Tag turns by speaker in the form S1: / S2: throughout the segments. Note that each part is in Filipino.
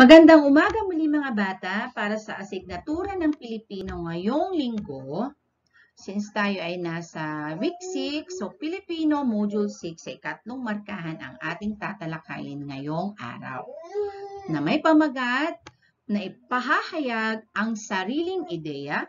S1: Magandang umaga muli mga bata para sa asignatura ng Pilipino ngayong linggo. Since tayo ay nasa week 6, so Pilipino Module 6 ay katlong markahan ang ating tatalakayin ngayong araw na may pamagat na ipahahayag ang sariling ideya,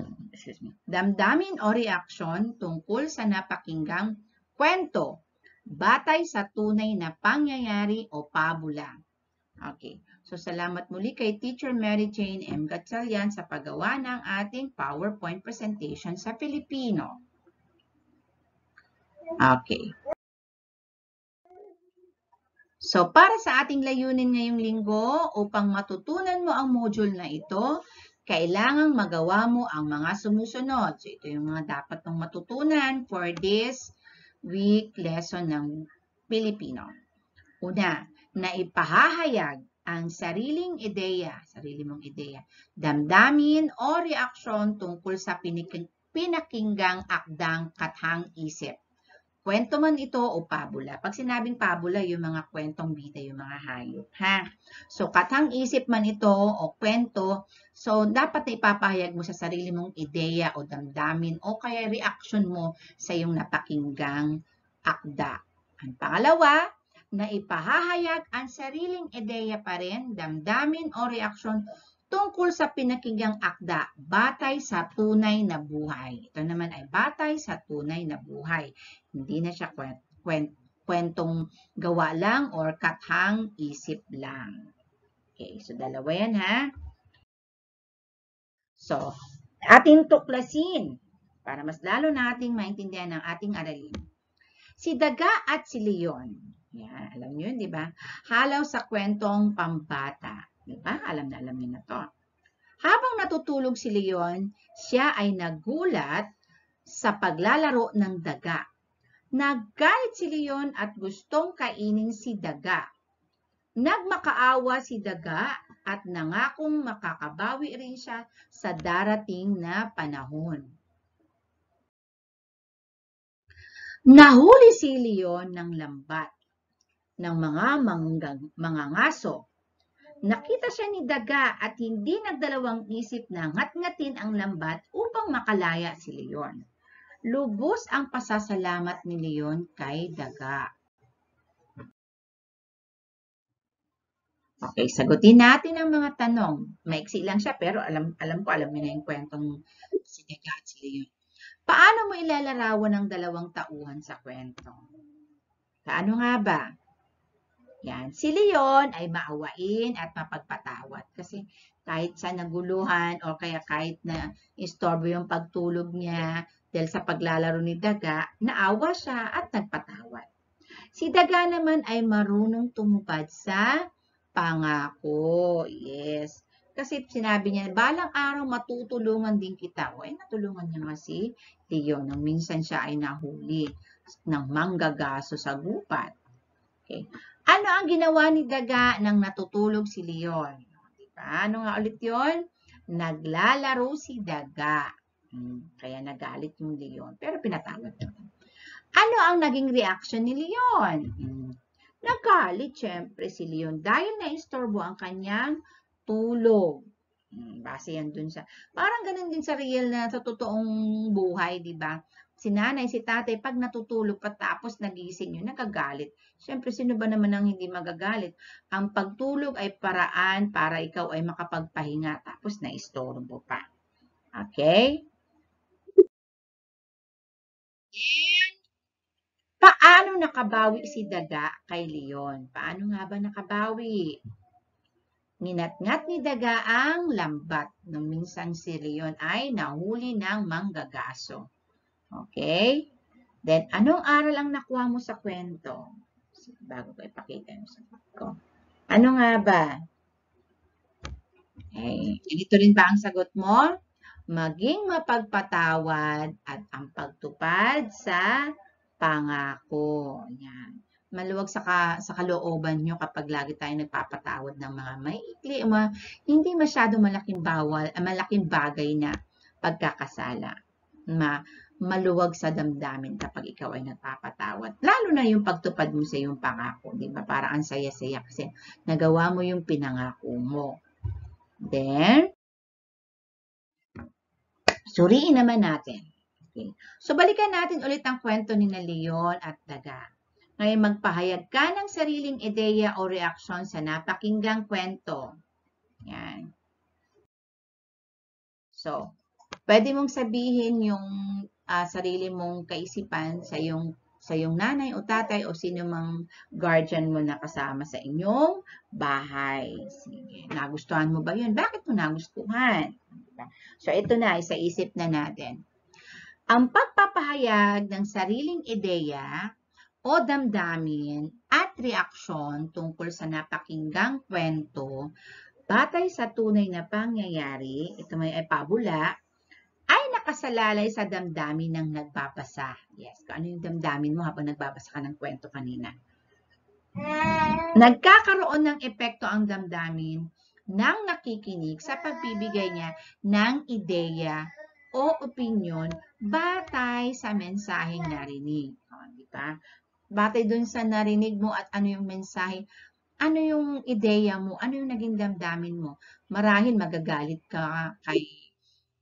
S1: me, damdamin o reaksyon tungkol sa napakinggang kwento batay sa tunay na pangyayari o pabula. Okay. So, salamat muli kay Teacher Mary Jane M. Gatsalian sa paggawa ng ating PowerPoint presentation sa Filipino. Okay. So, para sa ating layunin ngayong linggo, upang matutunan mo ang module na ito, kailangang magawa mo ang mga sumusunod. So, ito yung mga dapat mong matutunan for this week lesson ng Filipino. Una, na ipahahayag ang sariling ideya, sarili mong ideya, damdamin o reaksyon tungkol sa pinakinggang akdang kathang isip. Kwento man ito o pabula. Pag sinabing pabula, yung mga kwentong bida, yung mga hayop. Ha? So, katang isip man ito o kwento, so dapat na ipapahayag mo sa sarili mong ideya o damdamin o kaya reaction mo sa iyong napakinggang akda. Ang pangalawa, na ipahahayag ang sariling ideya pa rin, damdamin o reaksyon tungkol sa pinakigyang akda batay sa tunay na buhay. Ito naman ay batay sa tunay na buhay. Hindi na siya kwent, kwent, kwentong gawa lang or kathang isip lang. Okay, so dalawa yan ha. So, ating tuklasin para mas lalo nating maintindihan ang ating aralin. Si Daga at si Leon yan, alam nyo yun, di ba? Halaw sa kwentong pambata. Di ba? Alam na alam nyo na to. Habang natutulog si Leon, siya ay nagulat sa paglalaro ng daga. Naggalit si Leon at gustong kainin si daga. Nagmakaawa si daga at nangakong makakabawi rin siya sa darating na panahon. Nahuli si Leon ng lambat ng mga mangangaso. Nakita siya ni Daga at hindi nagdalawang isip na ngat-ngatin ang lambat upang makalaya si Leon. Lubos ang pasasalamat ni Leon kay Daga. Okay, sagutin natin ang mga tanong. Maiksi lang siya pero alam alam ko alam niyo na yung kwentong si Daga at si Leon. Paano mo ilalarawan ang dalawang tauhan sa kwento? Paano nga ba? Yan. Si Leon ay maawain at mapagpatawad. Kasi kahit sa naguluhan o kaya kahit na istorbo yung pagtulog niya dahil sa paglalaro ni Daga, naawa siya at nagpatawad. Si Daga naman ay marunong tumupad sa pangako. Yes. Kasi sinabi niya, balang araw matutulungan din kita. O, ay eh, natulungan niya nga si Leon nang minsan siya ay nahuli ng manggagaso sa gupat. Okay. Ano ang ginawa ni Daga nang natutulog si Leon? Diba? Ano nga ulit yon? Naglalaro si Daga. Hmm, kaya nagalit yung Leon. Pero pinatawad Ano ang naging reaction ni Leon? Hmm. Nagalit syempre si Leon dahil naistorbo ang kanyang tulog. Hmm, base yan dun sa, parang ganun din sa real na sa totoong buhay, di ba? si nanay, si tatay, pag natutulog ka tapos nagising yun, nagagalit. Siyempre, sino ba naman ang hindi magagalit? Ang pagtulog ay paraan para ikaw ay makapagpahinga tapos naistorbo pa. Okay? And, paano nakabawi si Daga kay Leon? Paano nga ba nakabawi? Ninatngat ni Daga ang lambat nung minsan si Leon ay nahuli ng manggagaso. Okay? Then, anong aral ang nakuha mo sa kwento? Bago ko ipakita yung sa ko. Ano nga ba? Okay. Ganito rin ba ang sagot mo? Maging mapagpatawad at ang pagtupad sa pangako. Yan. Maluwag sa, ka, sa kalooban nyo kapag lagi tayong nagpapatawad ng mga maikli, mga, hindi masyado malaking bawal, ah, malaking bagay na pagkakasala. Ma, maluwag sa damdamin kapag ikaw ay nagpapatawad. Lalo na yung pagtupad mo sa iyong pangako, di ba? Para ang saya-saya kasi nagawa mo yung pinangako mo. Then, suriin naman natin. Okay. So, balikan natin ulit ang kwento ni Leon at Daga. Ngayon, magpahayag ka ng sariling ideya o reaksyon sa napakinggang kwento. Yan. So, pwede mong sabihin yung uh, sarili mong kaisipan sa iyong sa iyong nanay o tatay o sino mang guardian mo na kasama sa inyong bahay. Sige. Nagustuhan mo ba yun? Bakit mo nagustuhan? Diba? So, ito na, isa-isip na natin. Ang pagpapahayag ng sariling ideya o damdamin at reaksyon tungkol sa napakinggang kwento batay sa tunay na pangyayari, ito may ay pabula, ay nakasalalay sa damdamin ng nagbabasa. Yes, ano yung damdamin mo habang nagbabasa ka ng kwento kanina. Nagkakaroon ng epekto ang damdamin ng nakikinig sa pagbibigay niya ng ideya o opinyon batay sa mensaheng narinig. O, oh, di ba? Batay dun sa narinig mo at ano yung mensahe, ano yung ideya mo, ano yung naging damdamin mo. Marahil magagalit ka kay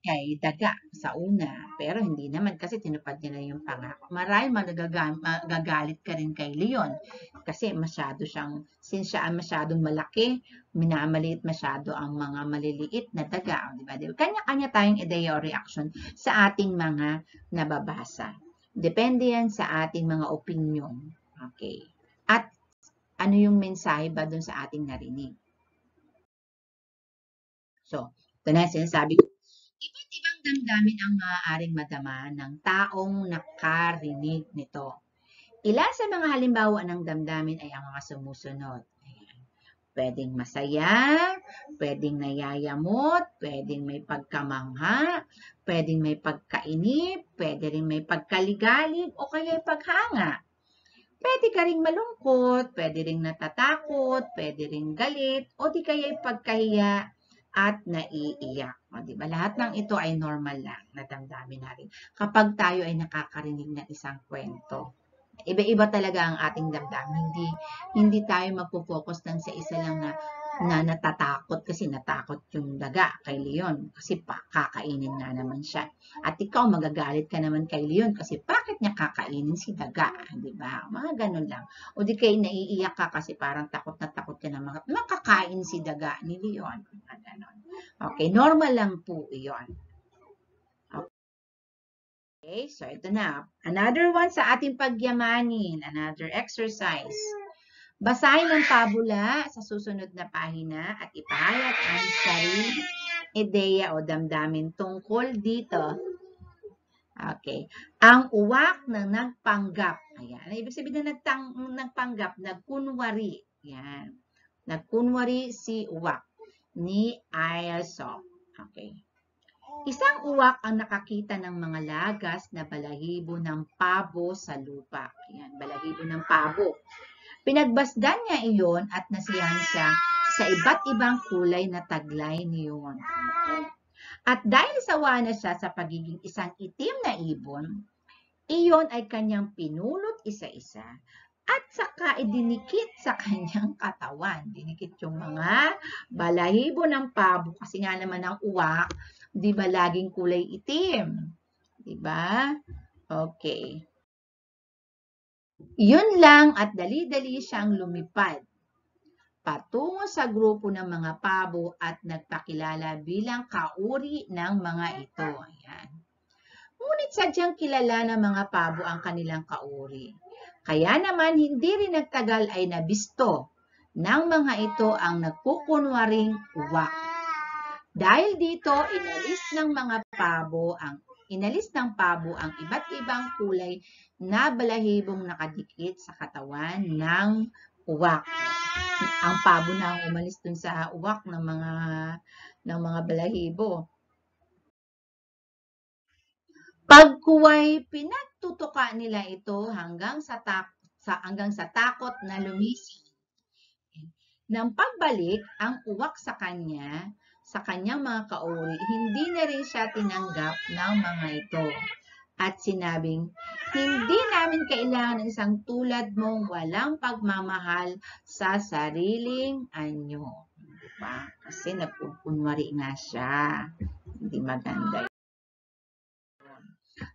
S1: kay Daga sa una, pero hindi naman kasi tinupad niya na yung pangako. Marahil magagalit ka rin kay Leon kasi masyado siyang, since siya masyadong malaki, minamaliit masyado ang mga maliliit na daga. Di ba? Kanya-kanya tayong ideya o reaction sa ating mga nababasa. Depende yan sa ating mga opinion. Okay. At ano yung mensahe ba doon sa ating narinig? So, ito na sinasabi ko Iba't ibang damdamin ang maaaring madama ng taong nakarinig nito. Ilan sa mga halimbawa ng damdamin ay ang mga sumusunod. Ayan. Pwedeng masaya, pwedeng nayayamot, pwedeng may pagkamangha, pwedeng may pagkainip, pwede rin may pagkaligalig o kaya paghanga. Pwede ka rin malungkot, pwede rin natatakot, pwede rin galit, o di kaya pagkahiya at naiiyak. O, diba? Lahat ng ito ay normal lang na damdamin natin. Kapag tayo ay nakakarinig ng isang kwento, iba-iba talaga ang ating damdamin. Hindi, hindi tayo magpo-focus lang sa isa lang na, na natatakot kasi natakot yung daga kay Leon kasi pa, kakainin nga naman siya. At ikaw magagalit ka naman kay Leon kasi bakit niya kakainin si daga? Di ba? Mga ganun lang. O di kayo naiiyak ka kasi parang takot na takot ka na makakain si daga ni Leon. Mga ganun. Okay, normal lang po iyon. Okay, so ito na. Another one sa ating pagyamanin. Another exercise. Basahin ang tabula sa susunod na pahina at ipahayag ang sariling ideya o damdamin tungkol dito. Okay. Ang uwak na nagpanggap. Ayan. Ibig sabihin na nagtang, nagpanggap, nagkunwari. Ayan. Nagkunwari si uwak ni Aesop. Okay. Isang uwak ang nakakita ng mga lagas na balahibo ng pabo sa lupa. Ayan, balahibo ng pabo. Pinagbasdan niya iyon at nasiyahan siya sa iba't ibang kulay na taglay niyon. At dahil sawa na siya sa pagiging isang itim na ibon, iyon ay kanyang pinulot isa-isa at saka idinikit sa kanyang katawan. Dinikit yung mga balahibo ng pabo kasi nga naman ang uwak, di ba laging kulay itim? Di ba? Okay. Yun lang at dali-dali siyang lumipad patungo sa grupo ng mga pabo at nagpakilala bilang kauri ng mga ito. Ayan. Ngunit sadyang kilala ng mga pabo ang kanilang kauri kaya naman hindi rin nagtagal ay nabisto ng mga ito ang nagkukunwaring uwak. Dahil dito, inalis ng mga pabo ang inalis ng pabo ang iba't ibang kulay na balahibong nakadikit sa katawan ng uwak. Ang pabo na umalis dun sa uwak ng mga ng mga balahibo. Pagkuway pinagtutuka nila ito hanggang sa, tak sa, hanggang sa takot na lumisik. Nang pagbalik ang uwak sa kanya, sa kanyang mga kauri, hindi na rin siya tinanggap ng mga ito. At sinabing, hindi namin kailangan ng isang tulad mong walang pagmamahal sa sariling anyo. Diba? Kasi nagpupunwari nga siya. Hindi maganda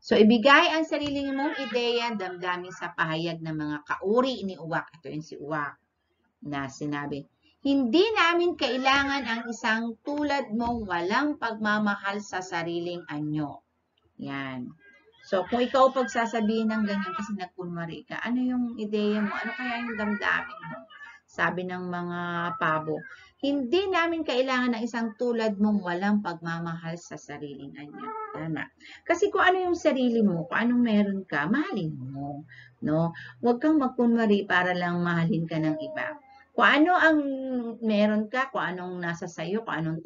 S1: So, ibigay ang sarili mong ideya, damdamin sa pahayag ng mga kauri ni Uwak. Ito yung si Uwak na sinabi, Hindi namin kailangan ang isang tulad mong walang pagmamahal sa sariling anyo. Yan. So, kung ikaw pagsasabihin ng ganyan kasi nagkunwari ka, ano yung ideya mo? Ano kaya yung damdamin mo? Sabi ng mga pabo, hindi namin kailangan ng isang tulad mong walang pagmamahal sa sariling kanya. Tama. Kasi kung ano yung sarili mo, kung anong meron ka, mahalin mo. No? Huwag kang magkunwari para lang mahalin ka ng iba. Kung ano ang meron ka, kung anong nasa sayo, kung anong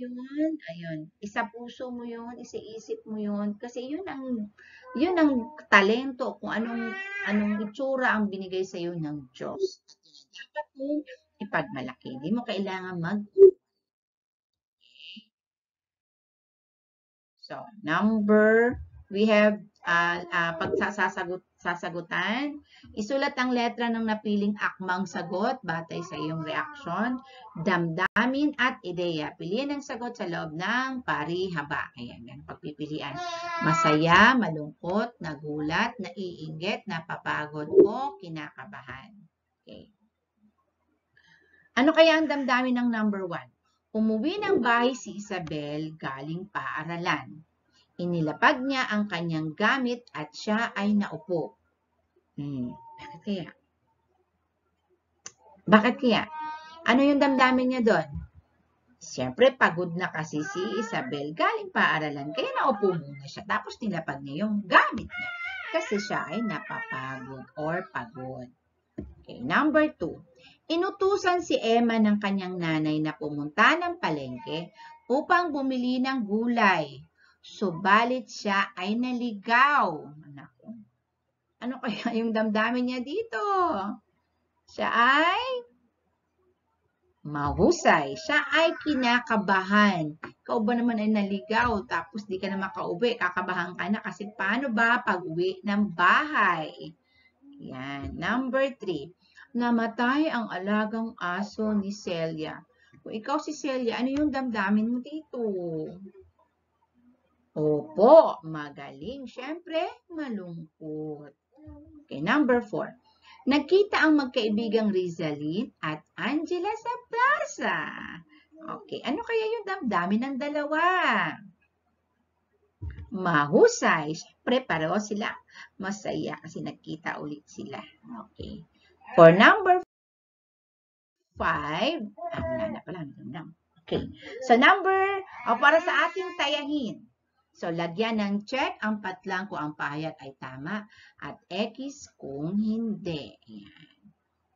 S1: yun, ayun, isa puso mo yun, isiisip mo yun, kasi yun ang, yun ang talento, kung anong, anong itsura ang binigay sa iyo ng Diyos dapat mong ipagmalaki. Hindi mo kailangan mag okay. So, number, we have uh, ah, uh, ah, pagsasagot sasagutan. Isulat ang letra ng napiling akmang sagot batay sa iyong reaksyon, damdamin at ideya. Piliin ang sagot sa loob ng parihaba. Ayan, yan pagpipilian. Masaya, malungkot, nagulat, naiinggit, napapagod o kinakabahan. Okay. Ano kaya ang damdamin ng number one? Umuwi ng bahay si Isabel galing paaralan. Inilapag niya ang kanyang gamit at siya ay naupo. Hmm, bakit kaya? Bakit kaya? Ano yung damdamin niya doon? Siyempre, pagod na kasi si Isabel galing paaralan, kaya naupo muna siya. Tapos nilapag niya yung gamit niya kasi siya ay napapagod or pagod. Okay, number two, Inutusan si Emma ng kanyang nanay na pumunta ng palengke upang bumili ng gulay. Subalit siya ay naligaw. Naku. Ano kaya yung damdamin niya dito? Siya ay mahusay. Siya ay kinakabahan. Ikaw ba naman ay naligaw tapos di ka na makauwi. Kakabahan ka na kasi paano ba pag-uwi ng bahay? Yan. Number three Namatay ang alagang aso ni Celia. Kung ikaw si Celia, ano yung damdamin mo dito? Opo, magaling. Siyempre, malungkot. Okay, number four. Nakita ang magkaibigang Rizaline at Angela sa plaza. Okay, ano kaya yung damdamin ng dalawa? Mahusay. Siyempre, pareho sila. Masaya kasi nakita ulit sila. Okay. For number 5, ah, wala na pala, lang. Okay. So, number, oh, para sa ating tayahin. So, lagyan ng check ang patlang kung ang pahayag ay tama at X kung hindi. Ayan.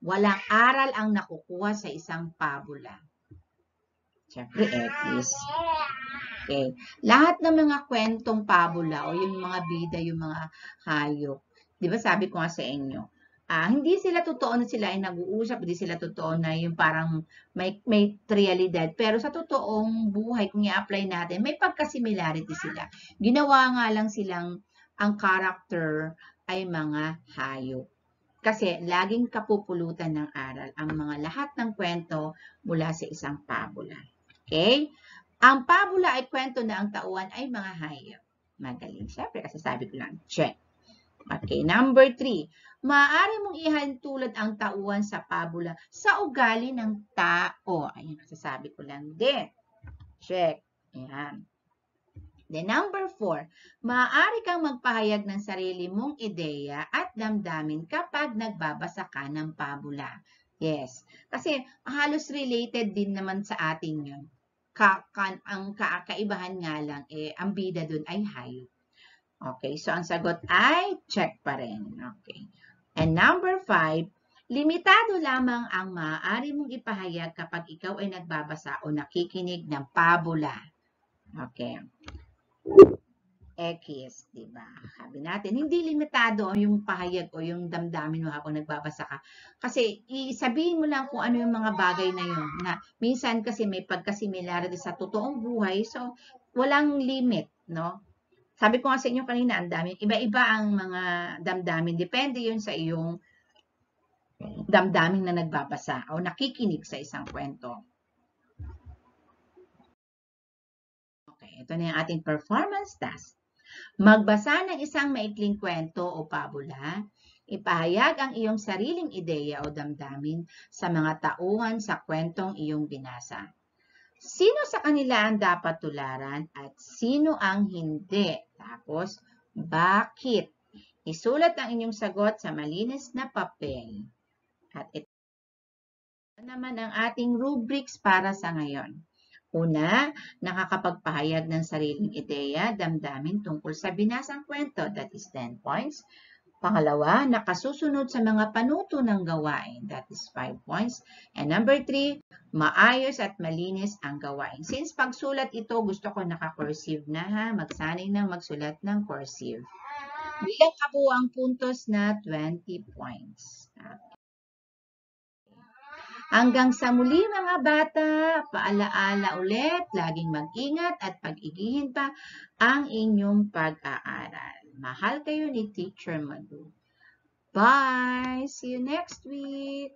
S1: Walang aral ang nakukuha sa isang pabula. Siyempre, X. Okay. Lahat ng mga kwentong pabula o yung mga bida, yung mga hayop. Di ba sabi ko nga sa inyo, uh, hindi sila totoo na sila ay nag-uusap, hindi sila totoo na yung parang may, may realidad. Pero sa totoong buhay, kung i-apply natin, may pagkasimilarity sila. Ginawa nga lang silang ang character ay mga hayop. Kasi laging kapupulutan ng aral ang mga lahat ng kwento mula sa isang pabula. Okay? Ang pabula ay kwento na ang tauan ay mga hayop. Magaling. Siyempre, kasi sabi ko lang, check. Okay, number three. Maaari mong ihantulad ang tauhan sa pabula sa ugali ng tao. Ayun, nasasabi ko lang din. Check. Ayan. Then number four, maaari kang magpahayag ng sarili mong ideya at damdamin kapag nagbabasa ka ng pabula. Yes. Kasi halos related din naman sa atin yun. Ka, ka, ang kakaibahan nga lang, eh, ang bida dun ay hayop. Okay, so ang sagot ay check pa rin. Okay. And number five, limitado lamang ang maaari mong ipahayag kapag ikaw ay nagbabasa o nakikinig ng pabula. Okay. X, di ba? Sabi natin, hindi limitado yung pahayag o yung damdamin mo habang nagbabasa ka. Kasi isabihin mo lang kung ano yung mga bagay na yun. Na minsan kasi may pagkasimilarity sa totoong buhay, so walang limit, no? Sabi ko nga sa inyo kanina, ang dami, iba-iba ang mga damdamin. Depende yun sa iyong damdamin na nagbabasa o nakikinig sa isang kwento. Okay, ito na yung ating performance task. Magbasa ng isang maikling kwento o pabula, ipahayag ang iyong sariling ideya o damdamin sa mga tauhan sa kwentong iyong binasa sino sa kanila ang dapat tularan at sino ang hindi. Tapos, bakit? Isulat ang inyong sagot sa malinis na papel. At ito naman ang ating rubrics para sa ngayon. Una, nakakapagpahayag ng sariling ideya, damdamin tungkol sa binasang kwento, that is 10 points. Pangalawa, nakasusunod sa mga panuto ng gawain. That is 5 points. And number 3, maayos at malinis ang gawain. Since pagsulat ito, gusto ko naka-cursive na ha. Magsanay na magsulat ng cursive. Bilang kabuo ang puntos na 20 points. Hanggang sa muli mga bata, paalaala ulit, laging mag-ingat at pag-igihin pa ang inyong pag-aaral. Mahal kayo ni Teacher Madu. Bye! See you next week!